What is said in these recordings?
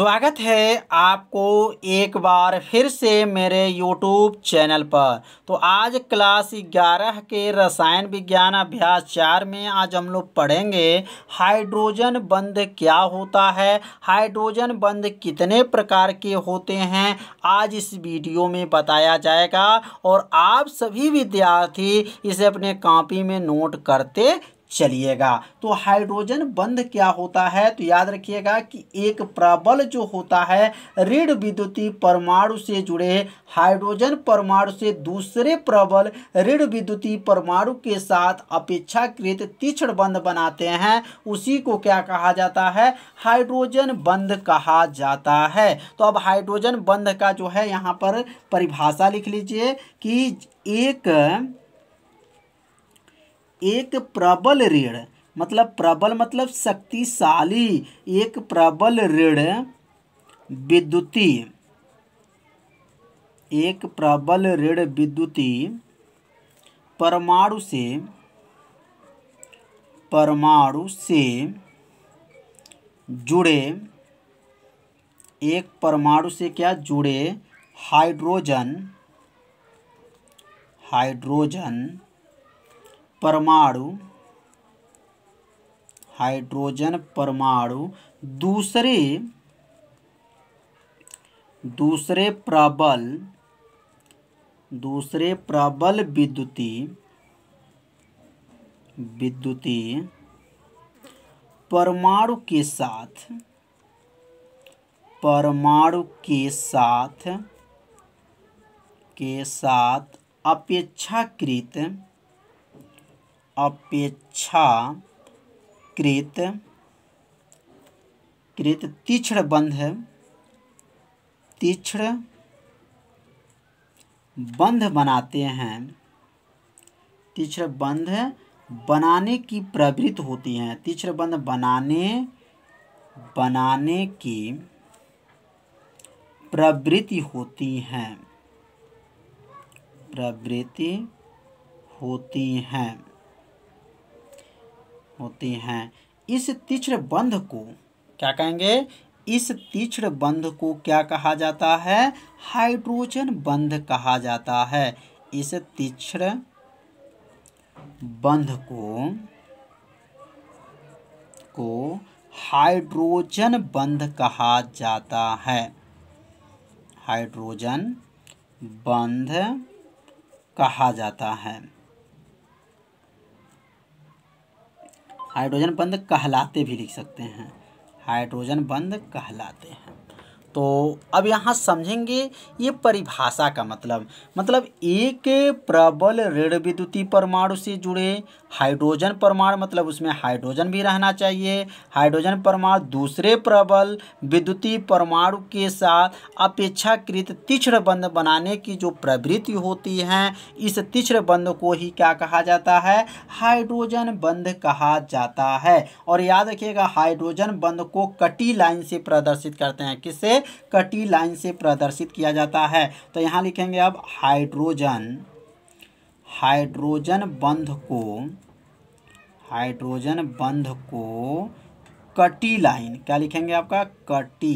स्वागत है आपको एक बार फिर से मेरे YouTube चैनल पर तो आज क्लास ग्यारह के रसायन विज्ञान अभ्यास चार में आज हम लोग पढ़ेंगे हाइड्रोजन बंध क्या होता है हाइड्रोजन बंध कितने प्रकार के होते हैं आज इस वीडियो में बताया जाएगा और आप सभी विद्यार्थी इसे अपने कॉपी में नोट करते चलिएगा तो हाइड्रोजन बंध क्या होता है तो याद रखिएगा कि एक प्रबल जो होता है ऋण विद्युती परमाणु से जुड़े हाइड्रोजन परमाणु से दूसरे प्रबल ऋण विद्युती परमाणु के साथ अपेक्षाकृत तीक्ष्ण बंध बनाते हैं उसी को क्या कहा जाता है हाइड्रोजन बंध कहा जाता है तो अब हाइड्रोजन बंध का जो है यहाँ पर परिभाषा लिख लीजिए कि एक एक प्रबल ऋण मतलब प्रबल मतलब शक्तिशाली एक प्रबल ऋण विद्युती एक प्रबल ऋण विद्युती परमाणु से परमाणु से जुड़े एक परमाणु से क्या जुड़े हाइड्रोजन हाइड्रोजन परमाणु हाइड्रोजन परमाणु दूसरे दूसरे प्रबल दूसरे प्रबल विद्युती विद्युती परमाणु के साथ परमाणु के साथ के साथ अपेक्षाकृत अपेक्षा कृत तीक्ष्ण बंध है तीक्ष्ण बंध बनाते हैं तीक्ष्ण बंध बनाने की प्रवृत्ति होती है तीक्ष्ण बंध बनाने बनाने की प्रवृत्ति होती हैं प्रवृत्ति होती हैं होते हैं इस तीक्ष्ण बंध को क्या कहेंगे इस तीक्ष्ण बंध को क्या कहा जाता है हाइड्रोजन बंध कहा जाता है इस तीक्ष्ण बंध को को हाइड्रोजन बंध कहा जाता है हाइड्रोजन बंध कहा जाता है हाइड्रोजन बंद कहलाते भी लिख सकते हैं हाइड्रोजन बंद कहलाते हैं तो अब यहाँ समझेंगे ये परिभाषा का मतलब मतलब एक प्रबल ऋण विद्युतीय परमाणु से जुड़े हाइड्रोजन परमाणु मतलब उसमें हाइड्रोजन भी रहना चाहिए हाइड्रोजन परमाणु दूसरे प्रबल विद्युतीय परमाणु के साथ अपेक्षाकृत तीक्ष्ण बंध बनाने की जो प्रवृत्ति होती है इस तीक्ष्ण बंध को ही क्या कहा जाता है हाइड्रोजन बंध कहा जाता है और याद रखिएगा हाइड्रोजन बंध को कटी लाइन से प्रदर्शित करते हैं किससे कटी लाइन से प्रदर्शित किया जाता है तो यहाँ लिखेंगे अब हाइड्रोजन हाइड्रोजन बंध को हाइड्रोजन बंध को कटी लाइन क्या लिखेंगे आपका कटी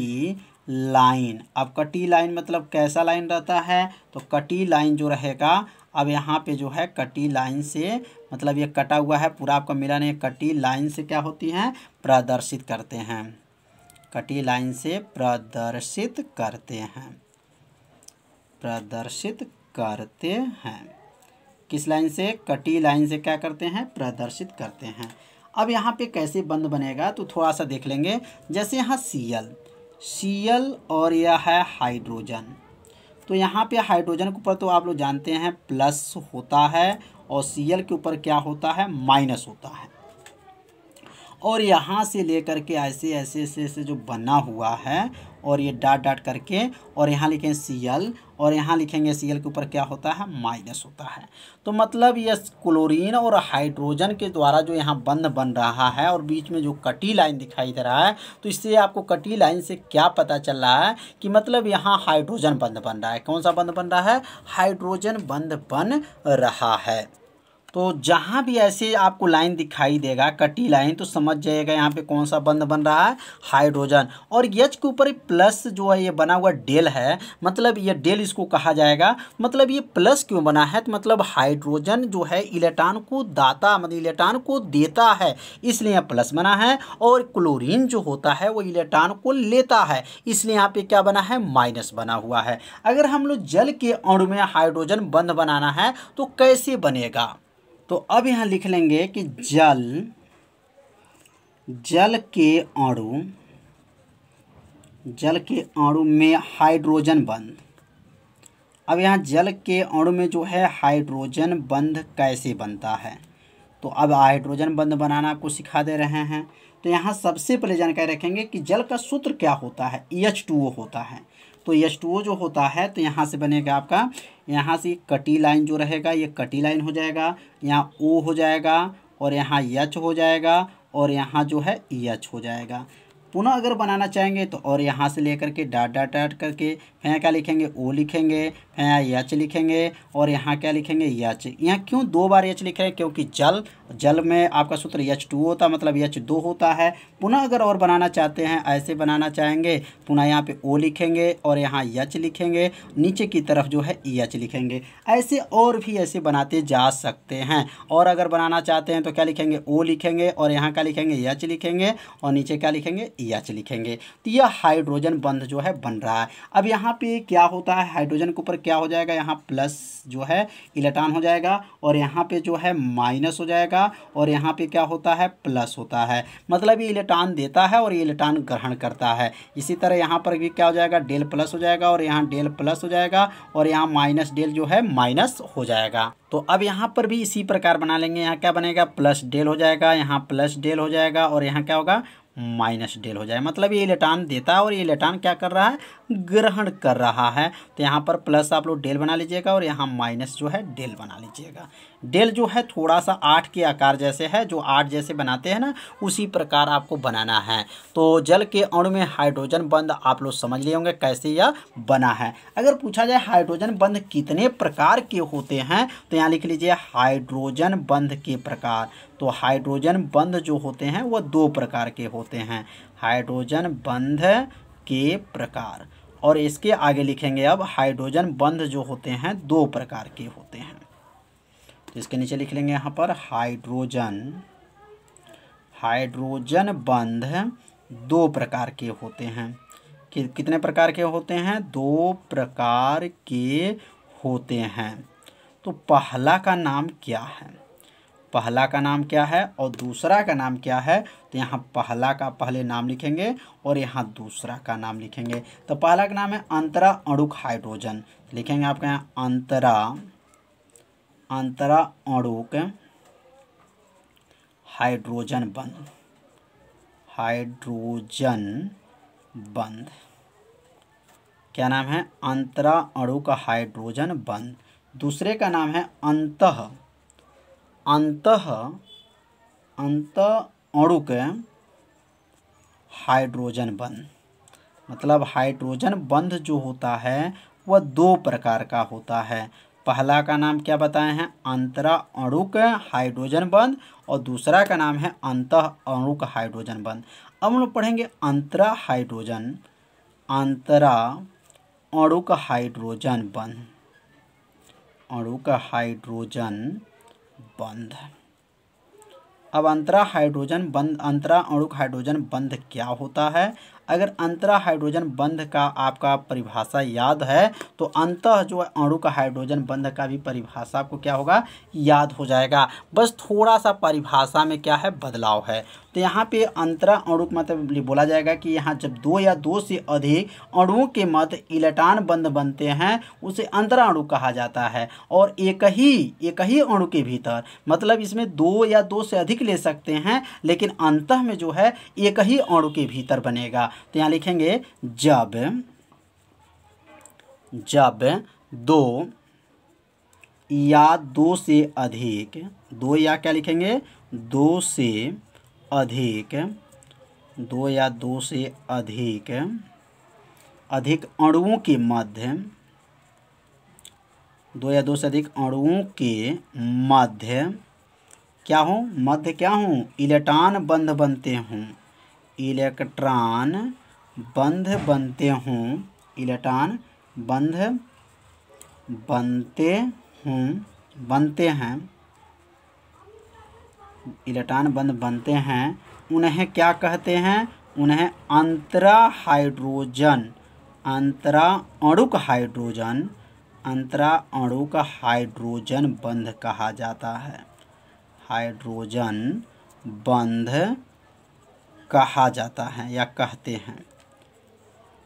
लाइन अब कटी लाइन मतलब कैसा लाइन रहता है तो कटी लाइन जो रहेगा अब यहाँ पे जो है कटी लाइन से मतलब ये कटा हुआ है पूरा आपका मिला नहीं कटी लाइन से क्या होती है प्रदर्शित करते हैं कटी लाइन से प्रदर्शित करते हैं प्रदर्शित करते हैं किस लाइन से कटी लाइन से क्या करते हैं प्रदर्शित करते हैं अब यहाँ पे कैसे बंद बनेगा तो थोड़ा सा देख लेंगे जैसे यहाँ सी एल सी एल और यह है हाइड्रोजन तो यहाँ पे हाइड्रोजन के ऊपर तो आप लोग जानते हैं प्लस होता है और सी एल के ऊपर क्या होता है माइनस होता है और यहाँ से लेकर के ऐसे ऐसे ऐसे ऐसे जो बना हुआ है और ये डाट डाट करके और यहाँ लिखे सी एल और यहाँ लिखेंगे सी के ऊपर क्या होता है माइनस होता है तो मतलब ये क्लोरीन और हाइड्रोजन के द्वारा जो यहाँ बंध बन रहा है और बीच में जो कटी लाइन दिखाई दे रहा है तो इससे आपको कटी लाइन से क्या पता चल रहा है कि मतलब यहाँ हाइड्रोजन बंध बन रहा है कौन सा बंध बन रहा है हाइड्रोजन बंध बन रहा है तो जहाँ भी ऐसे आपको लाइन दिखाई देगा कटी लाइन तो समझ जाएगा यहाँ पे कौन सा बंध बन रहा है हाइड्रोजन और यच के ऊपर प्लस जो है ये बना हुआ डेल है मतलब ये डेल इसको कहा जाएगा मतलब ये प्लस क्यों बना है तो मतलब हाइड्रोजन जो है इलेक्ट्रॉन को दाता मतलब इलेक्ट्रॉन को देता है इसलिए यहाँ प्लस बना है और क्लोरिन जो होता है वो इलेक्ट्रॉन को लेता है इसलिए यहाँ पर क्या बना है माइनस बना हुआ है अगर हम लोग जल के अणु में हाइड्रोजन बंद बनाना है तो कैसे बनेगा तो अब यहाँ लिख लेंगे कि जल जल के अणु जल के अणु में हाइड्रोजन बंध अब यहाँ जल के अणु में जो है हाइड्रोजन बंध कैसे बनता है तो अब हाइड्रोजन बंध बनाना आपको सिखा दे रहे हैं तो यहाँ सबसे पहले जानकारी रखेंगे कि जल का सूत्र क्या होता है एच टू ओ होता है तो एच टू ओ जो होता है तो यहाँ से बनेगा आपका यहाँ से कटी लाइन जो रहेगा ये कटी लाइन हो जाएगा यहाँ ओ हो जाएगा और यहाँ एच हो जाएगा और यहाँ जो है यच एच हो जाएगा पुनः अगर बनाना चाहेंगे तो और यहाँ से लेकर के डाट डाट डाट करके फिर क्या लिखेंगे ओ लिखेंगे फैया यच लिखेंगे और यहाँ क्या लिखेंगे यच यहाँ क्यों दो बार यच लिख रहे हैं क्योंकि जल जल में आपका सूत्र यच टू होता मतलब यच दो होता है पुनः अगर और बनाना चाहते हैं ऐसे बनाना चाहेंगे पुनः यहाँ पे ओ लिखेंगे और यहाँ यच लिखेंगे नीचे की तरफ जो है यच लिखेंगे ऐसे और भी ऐसे बनाते जा सकते हैं और अगर बनाना चाहते हैं तो क्या लिखेंगे ओ लिखेंगे और यहाँ क्या लिखेंगे यच लिखेंगे और नीचे क्या लिखेंगे एच लिखेंगे तो यह हाइड्रोजन बंध जो है बन रहा है अब यहाँ पे क्या होता है हाइड्रोजन के ऊपर क्या हो जाएगा यहाँ प्लस जो है इलेक्ट्रॉन हो जाएगा और यहाँ पे जो है माइनस हो जाएगा और यहाँ पे क्या होता है प्लस होता है मतलब ये इलेक्ट्रॉन देता है और ये इलेक्ट्रॉन ग्रहण करता है इसी तरह यहाँ पर भी क्या हो जाएगा डेल प्लस हो जाएगा और यहाँ डेल प्लस हो जाएगा और यहाँ माइनस डेल जो है माइनस हो जाएगा तो अब यहाँ पर भी इसी प्रकार बना लेंगे यहाँ क्या बनेगा प्लस डेल हो जाएगा यहाँ प्लस डेल हो जाएगा और यहाँ क्या होगा माइनस डेल हो जाए मतलब ये इलेक्ट्रॉन देता है और ये इलेक्ट्रॉन क्या कर रहा है ग्रहण कर रहा है तो यहाँ पर प्लस आप लोग डेल बना लीजिएगा और यहाँ माइनस जो है डेल बना लीजिएगा डेल जो है थोड़ा सा आठ के आकार जैसे है जो आठ जैसे बनाते हैं ना उसी प्रकार आपको बनाना है तो जल के अणु में हाइड्रोजन बंद आप लोग समझ लिए होंगे कैसे यह बना है अगर पूछा जाए हाइड्रोजन बंद कितने प्रकार के होते हैं तो यहाँ लिख लीजिए हाइड्रोजन बंद के प्रकार तो हाइड्रोजन बंध जो होते हैं वह दो प्रकार के होते हैं हाइड्रोजन बंध के प्रकार और इसके आगे लिखेंगे अब हाइड्रोजन बंध जो होते हैं दो प्रकार के होते हैं तो इसके नीचे लिख लेंगे यहाँ पर हाइड्रोजन हाइड्रोजन बंध दो प्रकार के होते हैं कि कितने प्रकार के होते हैं दो प्रकार के होते हैं तो पहला का नाम क्या है पहला का नाम क्या है और दूसरा का नाम क्या है तो यहाँ पहला का पहले नाम लिखेंगे और यहाँ दूसरा का नाम लिखेंगे तो पहला का नाम है अंतरा अणुक हाइड्रोजन लिखेंगे आपके यहाँ अंतरा अंतरा अणुक हाइड्रोजन बंद हाइड्रोजन बंद क्या नाम है अंतरा अणु का हाइड्रोजन बंद दूसरे का नाम है अंत अंत अंत अणु के हाइड्रोजन बंध मतलब हाइड्रोजन बंध जो होता है वह दो प्रकार का होता है पहला का नाम क्या बताए हैं अंतरा अणुक हाइड्रोजन बंध और दूसरा का नाम है अंत अणुक हाइड्रोजन बंध अब हम लोग पढ़ेंगे अंतरा हाइड्रोजन अंतरा अणुक हाइड्रोजन बंध अणुक हाइड्रोजन बंध अब अंतरा हाइड्रोजन बंध अंतरा अणुक हाइड्रोजन बंध क्या होता है अगर अंतरा हाइड्रोजन बंध का आपका परिभाषा याद है तो अंत जो है अणु का हाइड्रोजन बंध का भी परिभाषा आपको क्या होगा याद हो जाएगा बस थोड़ा सा परिभाषा में क्या है बदलाव है तो यहाँ पे अंतरा अणु मतलब बोला जाएगा कि यहाँ जब दो या दो से अधिक अणुओं के मत मतलब इलेक्ट्रॉन बंद बनते हैं उसे अंतरा अणु कहा जाता है और एक ही एक ही अणु के भीतर मतलब इसमें दो या दो से अधिक ले सकते हैं लेकिन अंत में जो है एक ही अणु के भीतर बनेगा तो यहाँ लिखेंगे जब जब दो या दो से अधिक दो या क्या लिखेंगे दो से अधिक दो या दो से अधिक अधिक अणुओं के मध्य दो या दो से अधिक अणुओं के मध्य क्या हो मध्य क्या हो इलेक्ट्रॉन बंध बनते हों इलेक्ट्रॉन बंध बनते हों इलेक्ट्रॉन बंध बनते हों बनते हैं इलेक्ट्रॉन बंद बनते हैं उन्हें क्या कहते हैं उन्हें अंतरा हाइड्रोजन अंतरा अणुक हाइड्रोजन अंतरा अणुक हाइड्रोजन बंध कहा जाता है हाइड्रोजन बंध कहा जाता है या कहते हैं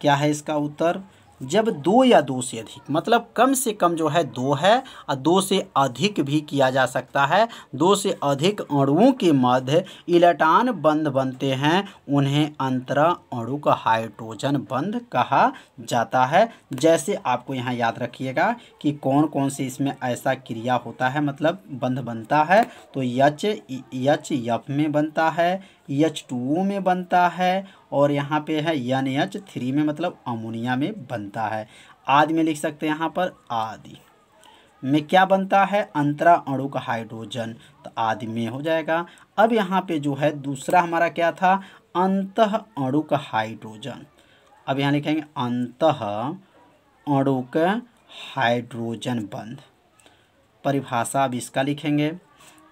क्या है इसका उत्तर जब दो या दो से अधिक मतलब कम से कम जो है दो है और दो से अधिक भी किया जा सकता है दो से अधिक अणुओं के मध्य इलेक्ट्रॉन बंध बनते हैं उन्हें अंतरा अणु का हाइड्रोजन बंध कहा जाता है जैसे आपको यहाँ याद रखिएगा कि कौन कौन से इसमें ऐसा क्रिया होता है मतलब बंध बनता है तो यच यच यफ में बनता है एच टू ओ में बनता है और यहाँ पे है एन एच थ्री में मतलब अमोनिया में बनता है आदि में लिख सकते हैं यहाँ पर आदि में क्या बनता है अंतरा अणु का हाइड्रोजन तो आदि में हो जाएगा अब यहाँ पे जो है दूसरा हमारा क्या था अंत अणु का हाइड्रोजन अब यहाँ लिखेंगे अंत अणु का हाइड्रोजन बंध परिभाषा अब इसका लिखेंगे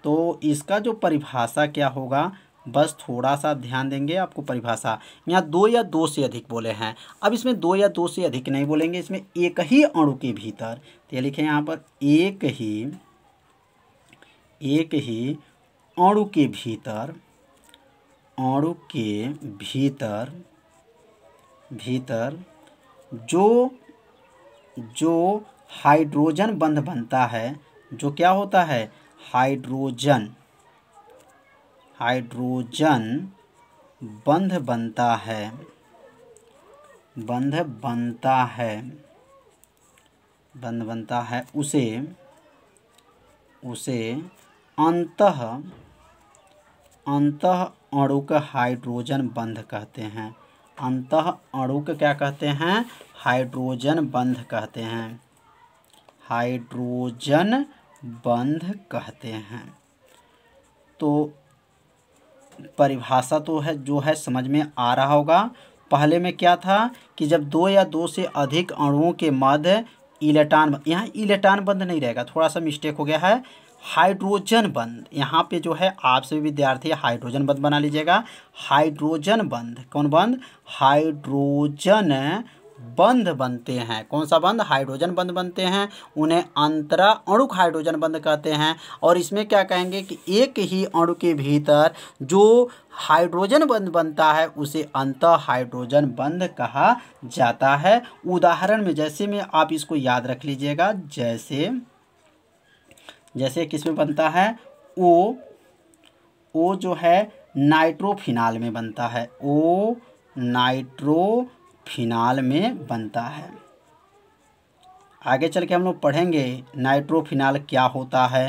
तो इसका जो परिभाषा क्या होगा बस थोड़ा सा ध्यान देंगे आपको परिभाषा यहाँ दो या दो से अधिक बोले हैं अब इसमें दो या दो से अधिक नहीं बोलेंगे इसमें एक ही अणु के भीतर तो ये लिखे यहाँ पर एक ही एक ही अणु के भीतर अणु के भीतर भीतर जो जो हाइड्रोजन बंध बनता है जो क्या होता है हाइड्रोजन हाइड्रोजन बंध बनता है बंध बनता है बंध बनता है उसे उसे अंत अंत अणुक हाइड्रोजन बंध कहते हैं अंत अणुक क्या कहते हैं हाइड्रोजन बंध कहते हैं हाइड्रोजन बंध कहते हैं तो परिभाषा तो है जो है समझ में आ रहा होगा पहले में क्या था कि जब दो या दो से अधिक अणुओं के मध्य इलेक्ट्रॉन यहाँ इलेक्ट्रॉन बंद नहीं रहेगा थोड़ा सा मिस्टेक हो गया है हाइड्रोजन बंद यहाँ पे जो है आपसे विद्यार्थी हाइड्रोजन बंद बना लीजिएगा हाइड्रोजन बंद कौन बंद हाइड्रोजन बंध बनते हैं कौन सा बंध हाइड्रोजन बंध बनते हैं उन्हें अंतरा अणुक हाइड्रोजन बंध कहते हैं और इसमें क्या कहेंगे कि एक ही अणु के भीतर जो हाइड्रोजन बंध बनता है उसे अंत हाइड्रोजन बंध कहा जाता है उदाहरण में जैसे में आप इसको याद रख लीजिएगा जैसे जैसे किस में बनता है ओ ओ जो है नाइट्रोफिनाल में बनता है ओ नाइट्रो फिनाल में बनता है आगे चल के हम लोग पढ़ेंगे नाइट्रोफिनाल क्या होता है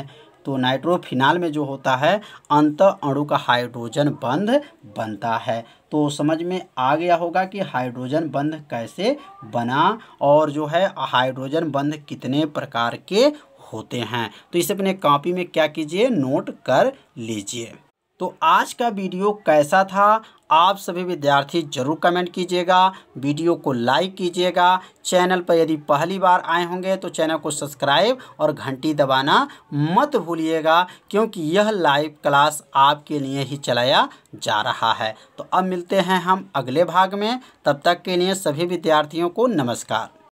तो नाइट्रोफिनाल में जो होता है अंत अणु का हाइड्रोजन बंध बनता है तो समझ में आ गया होगा कि हाइड्रोजन बंध कैसे बना और जो है हाइड्रोजन बंध कितने प्रकार के होते हैं तो इसे अपने कॉपी में क्या कीजिए नोट कर लीजिए तो आज का वीडियो कैसा था आप सभी विद्यार्थी ज़रूर कमेंट कीजिएगा वीडियो को लाइक कीजिएगा चैनल पर यदि पहली बार आए होंगे तो चैनल को सब्सक्राइब और घंटी दबाना मत भूलिएगा क्योंकि यह लाइव क्लास आपके लिए ही चलाया जा रहा है तो अब मिलते हैं हम अगले भाग में तब तक के लिए सभी विद्यार्थियों को नमस्कार